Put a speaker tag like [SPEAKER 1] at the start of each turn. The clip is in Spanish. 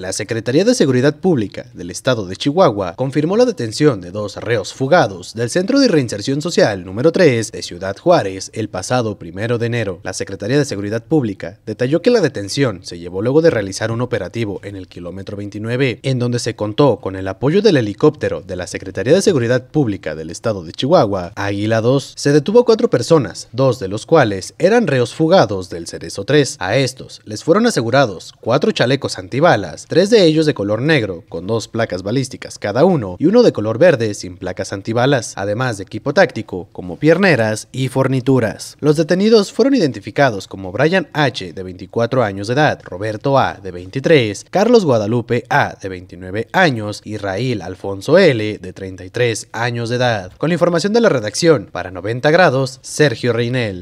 [SPEAKER 1] La Secretaría de Seguridad Pública del Estado de Chihuahua confirmó la detención de dos reos fugados del Centro de Reinserción Social número 3 de Ciudad Juárez el pasado primero de enero. La Secretaría de Seguridad Pública detalló que la detención se llevó luego de realizar un operativo en el kilómetro 29, en donde se contó con el apoyo del helicóptero de la Secretaría de Seguridad Pública del Estado de Chihuahua, Águila 2. Se detuvo cuatro personas, dos de los cuales eran reos fugados del Cerezo 3. A estos les fueron asegurados cuatro chalecos antibalas, tres de ellos de color negro, con dos placas balísticas cada uno, y uno de color verde sin placas antibalas, además de equipo táctico, como pierneras y fornituras. Los detenidos fueron identificados como Brian H., de 24 años de edad, Roberto A., de 23, Carlos Guadalupe A., de 29 años, y Raíl Alfonso L., de 33 años de edad. Con la información de la redacción, para 90 grados, Sergio Reinel.